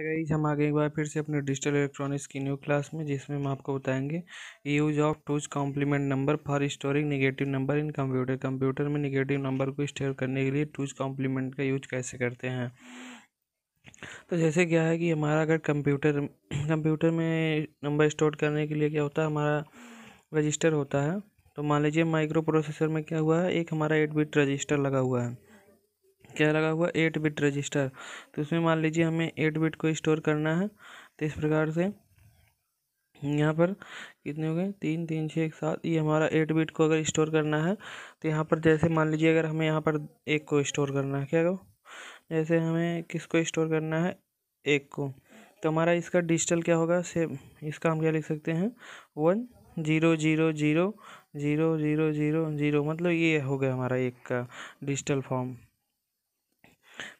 Guys हम आगे एक बार फिर से अपने डिजिटल इलेक्ट्रॉनिक्स की न्यू क्लास में जिसमें हम आपको बताएंगे use of two's complement number for storing negative number in computer computer में नेगेटिव नंबर को स्टोर करने के लिए टूज कॉम्प्लीमेंट का यूज कैसे करते हैं तो जैसे क्या है कि हमारा अगर कंप्यूटर कंप्यूटर में नंबर स्टोर करने के लिए क्या होता है हमारा रजिस्टर होता है तो मान लीजिए माइक्रो प्रोसेसर में क्या हुआ है एक हमारा एट बिट रजिस्टर लगा हुआ है क्या लगा हुआ एट बिट रजिस्टर तो उसमें मान लीजिए हमें एट बिट को स्टोर करना है तो इस प्रकार से यहाँ पर कितने हो गए तीन तीन छः एक सात ये हमारा एट बिट को अगर स्टोर करना है तो यहाँ पर जैसे मान लीजिए अगर हमें यहाँ पर एक को स्टोर करना है क्या हो जैसे हमें किसको स्टोर करना है एक को तो हमारा इसका डिजिटल क्या होगा सेम इसका हम क्या लिख सकते हैं one zero zero zero zero zero zero zero मतलब ये हो गया हमारा एक का डिजिटल फॉर्म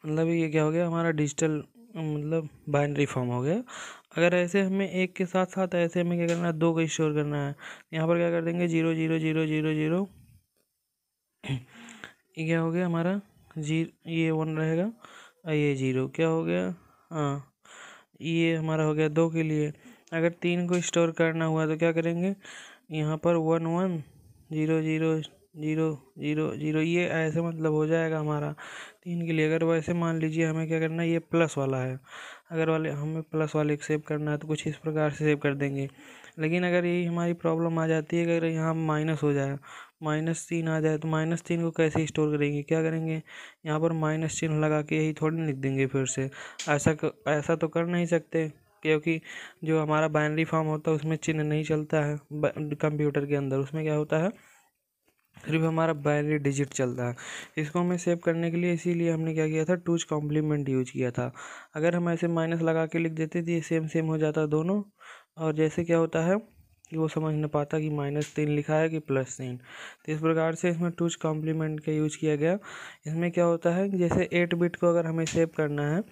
मतलब ये क्या हो गया हमारा डिजिटल मतलब बाइनरी फॉर्म हो गया अगर ऐसे हमें एक के साथ साथ ऐसे हमें क्या करना है दो का स्टोर करना है यहाँ पर क्या कर देंगे zero zero zero zero zero ये क्या हो गया हमारा जी ये वन रहेगा ये जीरो क्या हो गया हाँ ये हमारा हो गया दो के लिए अगर तीन को स्टोर करना हुआ तो क्या करेंगे यहाँ पर one one zero zero zero zero zero ये ऐसे मतलब हो जाएगा हमारा तीन के लिए अगर वैसे मान लीजिए हमें क्या करना है ये प्लस वाला है अगर वाले हमें प्लस वाले सेव करना है तो कुछ इस प्रकार से सेव कर देंगे लेकिन अगर यही हमारी प्रॉब्लम आ जाती है अगर यहाँ माइनस हो जाए माइनस तीन आ जाए तो माइनस तीन को कैसे स्टोर करेंगे क्या करेंगे यहाँ पर माइनस चिन्ह लगा के यही थोड़ी लिख देंगे फिर से ऐसा ऐसा तो कर नहीं सकते क्योंकि जो हमारा बाइनरी फॉर्म होता है उसमें चिन्ह नहीं चलता है कंप्यूटर के अंदर उसमें क्या होता है फिर भी हमारा बाइनरी डिजिट चल रहा है इसको हमें सेव करने के लिए इसीलिए हमने क्या किया था टूज कॉम्प्लीमेंट यूज किया था अगर हम ऐसे माइनस लगा के लिख देते तो ये सेम सेम हो जाता दोनों और जैसे क्या होता है कि वो समझ नहीं पाता कि माइनस तीन लिखा है कि प्लस तीन तो इस प्रकार से इसमें टूज कॉम्प्लीमेंट का यूज किया गया इसमें क्या होता है जैसे एट बिट को अगर हमें सेव करना है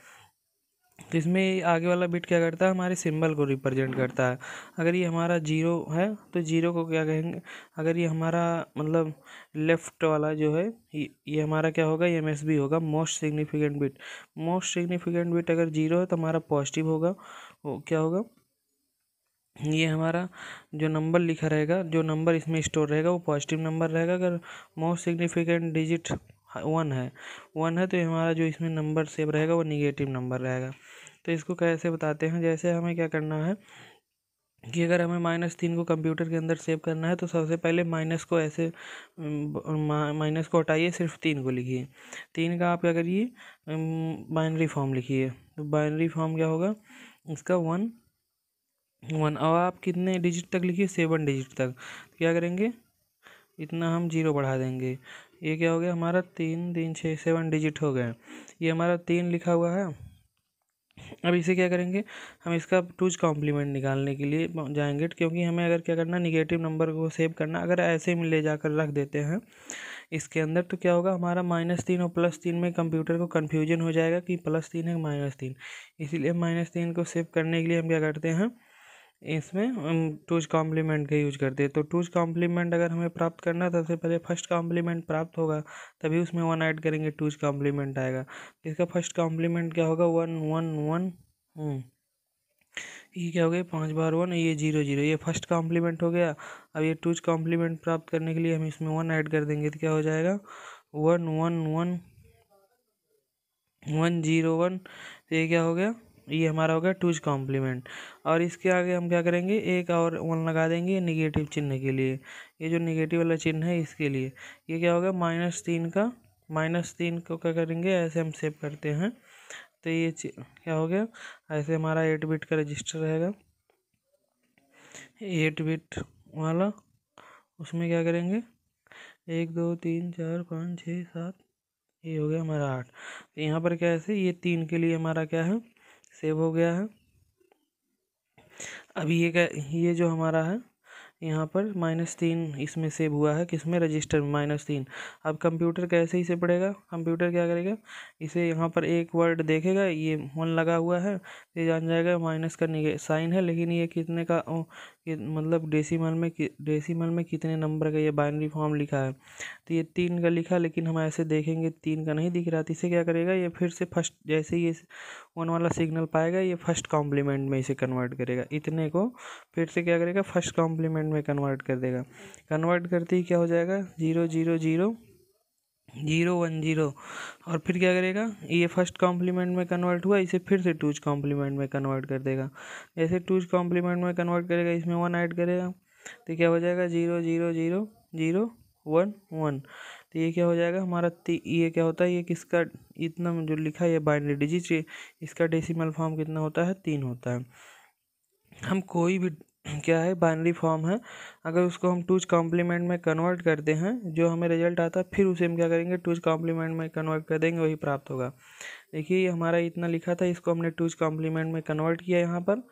तो इसमें आगे वाला बिट क्या करता है हमारे सिंबल को रिप्रेजेंट करता है अगर ये हमारा जीरो है तो जीरो को क्या कहेंगे अगर ये हमारा मतलब लेफ़्ट वाला जो है ये हमारा क्या होगा एम एस बी होगा most significant bit most significant bit अगर जीरो है तो हमारा पॉजिटिव होगा वो क्या होगा ये हमारा जो नंबर लिखा रहेगा जो नंबर इसमें स्टोर रहेगा वो पॉजिटिव नंबर रहेगा अगर मोस्ट सिग्निफिकेंट डिजिट वन हाँ, है वन है तो हमारा जो इसमें नंबर सेव रहेगा वो निगेटिव नंबर रहेगा तो इसको कैसे बताते हैं जैसे हमें क्या करना है कि अगर हमें माइनस तीन को कंप्यूटर के अंदर सेव करना है तो सबसे पहले माइनस को ऐसे माइनस को हटाइए सिर्फ तीन को लिखिए तीन का आप क्या करिए बाइनरी फॉर्म लिखिए तो बाइनरी फॉर्म क्या होगा इसका वन वन और आप कितने डिजिट तक लिखिए सेवन डिजिट तक तो क्या करेंगे इतना हम जीरो बढ़ा देंगे ये क्या हो गया हमारा तीन तीन छः सेवन डिजिट हो हैं ये हमारा तीन लिखा हुआ है अब इसे क्या करेंगे हम इसका टूज कॉम्प्लीमेंट निकालने के लिए जाएंगे क्योंकि हमें अगर क्या करना निगेटिव नंबर को सेव करना अगर ऐसे में ले जाकर रख देते हैं इसके अंदर तो क्या होगा हमारा माइनस तीन और प्लस तीन में कंप्यूटर को कन्फ्यूजन हो जाएगा कि प्लस तीन है माइनस तीन इसीलिए माइनस तीन को सेव करने के लिए हम क्या करते हैं इसमें टूज कॉम्प्लीमेंट का यूज करते हैं तो टूज कॉम्प्लीमेंट अगर हमें प्राप्त करना था सबसे पहले फर्स्ट कॉम्प्लीमेंट प्राप्त होगा तभी उसमें वन ऐड करेंगे टूज कॉम्प्लीमेंट आएगा तो इसका फर्स्ट कॉम्प्लीमेंट क्या होगा वन वन वन हम्म। ये क्या हो गया पाँच बार वन ये जीरो जीरो ये फर्स्ट कॉम्प्लीमेंट हो गया अब ये टूज कॉम्प्लीमेंट प्राप्त करने के लिए हम इसमें वन ऐड कर देंगे तो क्या हो जाएगा one one one one zero one तो ये क्या हो गया ये हमारा हो गया टूज कॉम्प्लीमेंट और इसके आगे हम क्या करेंगे एक और वन लगा देंगे निगेटिव चिन्ह के लिए ये जो निगेटिव वाला चिन्ह है इसके लिए ये क्या होगा माइनस तीन का माइनस तीन को क्या करेंगे ऐसे हम सेव करते हैं तो ये क्या हो गया ऐसे हमारा एट बिट का रजिस्टर रहेगा एट बिट वाला उसमें क्या करेंगे एक दो तीन चार पाँच छः सात ये हो गया हमारा आठ तो यहाँ पर क्या है ये तीन के लिए हमारा क्या है सेव हो गया है अभी ये ये जो हमारा है यहाँ पर माइनस तीन इसमें सेव हुआ है किसमें रजिस्टर में माइनस तीन अब कंप्यूटर कैसे ही से पड़ेगा कंप्यूटर क्या करेगा इसे यहाँ पर एक वर्ड देखेगा ये वन लगा हुआ है ये जान जाएगा माइनस करने के साइन है लेकिन ये कितने का ओ, मतलब कि, मतलब डेसिमल में डेसिमल में कितने नंबर का ये बाइनरी फॉर्म लिखा है तो ये तीन का लिखा लेकिन हम ऐसे देखेंगे तीन का नहीं दिख रहा तो इसे क्या करेगा ये फिर से फर्स्ट जैसे ये वन वाला सिग्नल पाएगा ये फर्स्ट कॉम्प्लीमेंट में इसे कन्वर्ट करेगा इतने को फिर से क्या करेगा फर्स्ट कॉम्प्लीमेंट में कन्वर्ट कर देगा कन्वर्ट करते ही क्या हो जाएगा zero zero zero zero one zero और फिर क्या करेगा ये फर्स्ट कॉम्प्लीमेंट में कन्वर्ट हुआ इसे फिर से टूज कॉम्प्लीमेंट में कन्वर्ट कर देगा जैसे टूज कॉम्प्लीमेंट में कन्वर्ट करेगा इसमें वन ऐड करेगा तो क्या हो जाएगा zero zero zero zero one one तो ये क्या हो जाएगा हमारा ये क्या होता है ये किसका इतना जो लिखा है बाइनरी डिजिट इसका डेसिमल फॉर्म कितना होता है तीन होता है हम कोई भी क्या है बाइनरी फॉर्म है अगर उसको हम टूज कॉम्प्लीमेंट में कन्वर्ट करते हैं जो हमें रिजल्ट आता है फिर उसे हम क्या करेंगे टूज कॉम्प्लीमेंट में कन्वर्ट कर देंगे वही प्राप्त होगा देखिए ये हमारा इतना लिखा था इसको हमने टूज कॉम्प्लीमेंट में कन्वर्ट किया यहाँ पर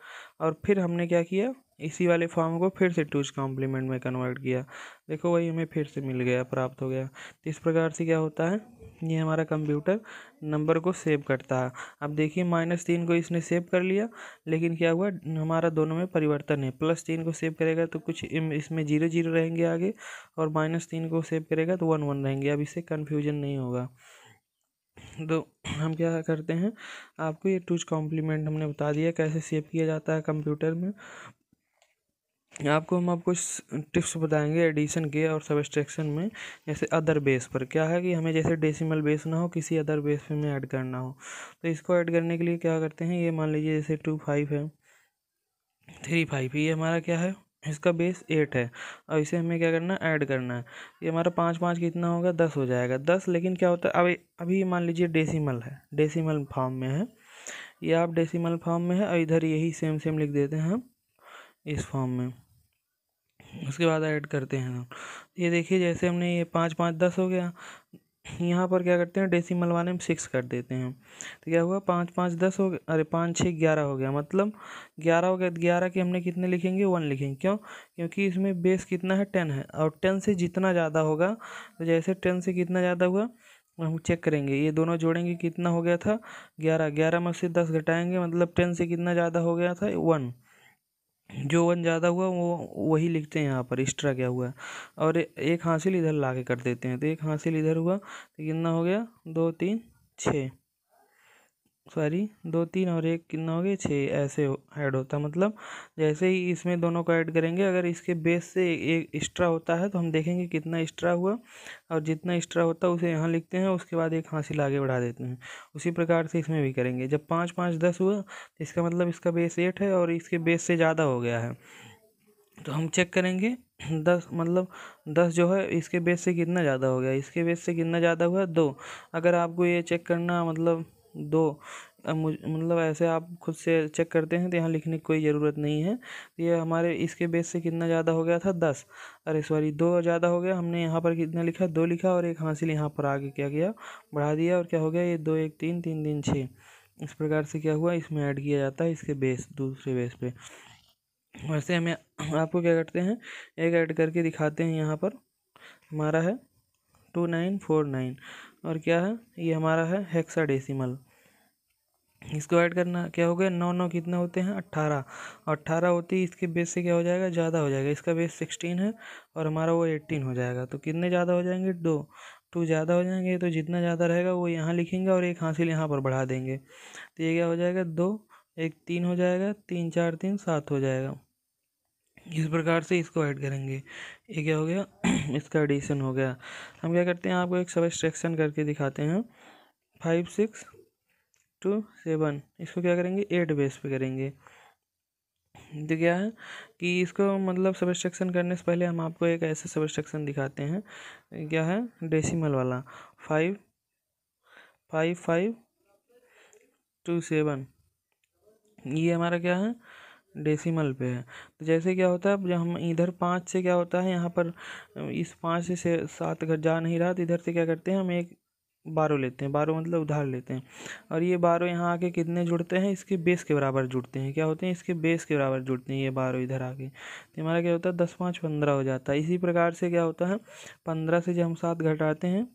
और फिर हमने क्या किया इसी वाले फॉर्म को फिर से टूज कॉम्प्लीमेंट में कन्वर्ट किया देखो वही हमें फिर से मिल गया प्राप्त हो गया तो इस प्रकार से क्या होता है ये हमारा कंप्यूटर नंबर को सेव करता है अब देखिए माइनस तीन को इसने सेव कर लिया लेकिन क्या हुआ हमारा दोनों में परिवर्तन है प्लस तीन को सेव करेगा तो कुछ इसमें जीरो जीरो रहेंगे आगे और माइनस तीन को सेव करेगा तो वन वन रहेंगे अब इससे कन्फ्यूजन नहीं होगा तो हम क्या करते हैं आपको ये टूज कॉम्प्लीमेंट हमने बता दिया कैसे सेव किया जाता है कंप्यूटर में आपको हम आपको टिप्स बताएंगे एडिशन के और सबस्ट्रैक्शन में जैसे अदर बेस पर क्या है कि हमें जैसे डेसिमल बेस ना हो किसी अदर बेस पे हमें ऐड करना हो तो इसको ऐड करने के लिए क्या करते हैं ये मान लीजिए जैसे टू फाइव है थ्री फाइव ये हमारा क्या है इसका बेस एट है और इसे हमें क्या करना है ऐड करना है ये हमारा पाँच पाँच कितना होगा दस हो जाएगा दस लेकिन क्या होता है अभी अभी मान लीजिए डेसिमल है डेसिमल फॉर्म में है ये आप डेसिमल फॉर्म में है और इधर यही सेम सेम लिख देते हैं हम इस फॉर्म में उसके बाद ऐड करते हैं ये देखिए जैसे हमने ये पाँच पाँच दस हो गया यहाँ पर क्या करते हैं डेसिमल वाले में सिक्स कर देते हैं तो क्या हुआ पाँच पाँच दस हो गया अरे पाँच छः ग्यारह हो गया मतलब ग्यारह हो गया ग्यारह के हमने कितने लिखेंगे वन लिखेंगे क्यों क्योंकि इसमें बेस कितना है टेन है और टेन से जितना ज़्यादा होगा तो जैसे टेन से कितना ज़्यादा हुआ हम चेक करेंगे ये दोनों जोड़ेंगे कितना हो गया था ग्यारह ग्यारह में से दस घटाएंगे मतलब टेन से कितना ज़्यादा हो गया था वन जो वन ज़्यादा हुआ वो वही लिखते हैं यहाँ पर एक्स्ट्रा क्या हुआ और एक हासिल इधर ला के कर देते हैं तो एक हासिल इधर हुआ तो कितना हो गया दो तीन छः सॉरी दो तीन और एक कितना हो गए छः ऐसे ऐड होता मतलब जैसे ही इसमें दोनों को ऐड करेंगे अगर इसके बेस से एक एक्स्ट्रा होता है तो हम देखेंगे कितना एक्स्ट्रा हुआ और जितना एक्स्ट्रा होता है उसे यहाँ लिखते हैं उसके बाद एक हासिल आगे बढ़ा देते हैं उसी प्रकार से इसमें भी करेंगे जब पाँच पाँच दस हुआ तो इसका मतलब इसका बेस एट है और इसके बेस से ज़्यादा हो गया है तो हम चेक करेंगे दस मतलब दस जो है इसके बेस से कितना ज़्यादा हो गया इसके बेस से कितना ज़्यादा हुआ दो अगर आपको ये चेक करना मतलब दो मतलब ऐसे आप खुद से चेक करते हैं तो यहाँ लिखने की कोई ज़रूरत नहीं है तो ये हमारे इसके बेस से कितना ज़्यादा हो गया था दस अरे सॉरी दो ज़्यादा हो गया हमने यहाँ पर कितना लिखा दो लिखा और एक हासिल यहाँ पर आगे क्या किया बढ़ा दिया और क्या हो गया ये दो एक तीन तीन तीन छः इस प्रकार से क्या हुआ इसमें ऐड किया जाता है इसके बेस दूसरे बेस पे वैसे हमें आपको क्या करते हैं एक ऐड करके दिखाते हैं यहाँ पर हमारा है टू नाइन फोर नाइन और क्या है ये हमारा है हेक्साडेसिमल इसको ऐड करना क्या हो गया नौ नौ कितने होते हैं अट्ठारह और अट्ठारह होते ही इसके बेस से क्या हो जाएगा ज़्यादा हो जाएगा इसका बेस सिक्सटीन है और हमारा वो एट्टीन हो जाएगा तो कितने ज़्यादा हो जाएंगे दो टू तो ज़्यादा हो जाएंगे तो जितना ज़्यादा रहेगा वो यहाँ लिखेंगे और एक हासिल यहाँ पर बढ़ा देंगे तो ये क्या हो जाएगा दो एक तीन हो जाएगा तीन चार तीन सात हो जाएगा इस प्रकार से इसको ऐड करेंगे ये क्या हो गया इसका एडिशन हो गया हम क्या करते हैं आपको एक सब एक्सट्रैक्शन करके दिखाते हैं फाइव सिक्स टू सेवन इसको क्या करेंगे एट बेस पे करेंगे तो क्या है कि इसको मतलब सब एक्सट्रैक्शन करने से पहले हम आपको एक सब सबस्ट्रक्शन दिखाते हैं क्या है डेसीमल वाला five five five two seven ये हमारा क्या है डेसिमल पे है तो जैसे क्या होता है जब हम इधर पाँच से क्या होता है यहाँ पर इस पाँच से सात घर जा नहीं रहा तो इधर से क्या करते हैं हम एक बारह लेते हैं बारह मतलब उधार लेते हैं और ये बारह यहाँ आके कितने जुड़ते हैं इसके बेस के बराबर जुड़ते हैं क्या होते हैं इसके बेस के बराबर जुड़ते हैं ये बारह इधर आके तो हमारा क्या होता है दस पाँच पंद्रह हो जाता है इसी प्रकार से क्या होता है पंद्रह से जब हम सात घटाते हैं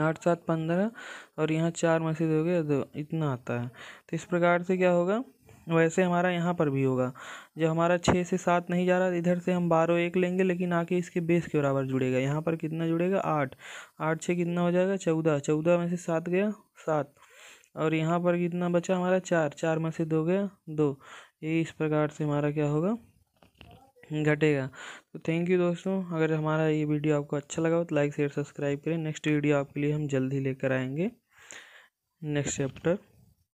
आठ सात पंद्रह और यहाँ चार मैसेज हो गया तो इतना आता है तो इस प्रकार से क्या होगा वैसे हमारा यहाँ पर भी होगा जब हमारा छः से सात नहीं जा रहा इधर से हम बारह एक लेंगे लेकिन आके इसके बेस के बराबर जुड़ेगा यहाँ पर कितना जुड़ेगा आठ आठ छः कितना हो जाएगा चौदह चौदह में से सात गया सात और यहाँ पर कितना बचा हमारा चार चार में से दो गया दो ये इस प्रकार से हमारा क्या होगा घटेगा तो थैंक यू दोस्तों अगर हमारा ये वीडियो आपको अच्छा लगा हो तो लाइक शेयर सब्सक्राइब करें नेक्स्ट वीडियो आपके लिए हम जल्द ही लेकर आएंगे नेक्स्ट चैप्टर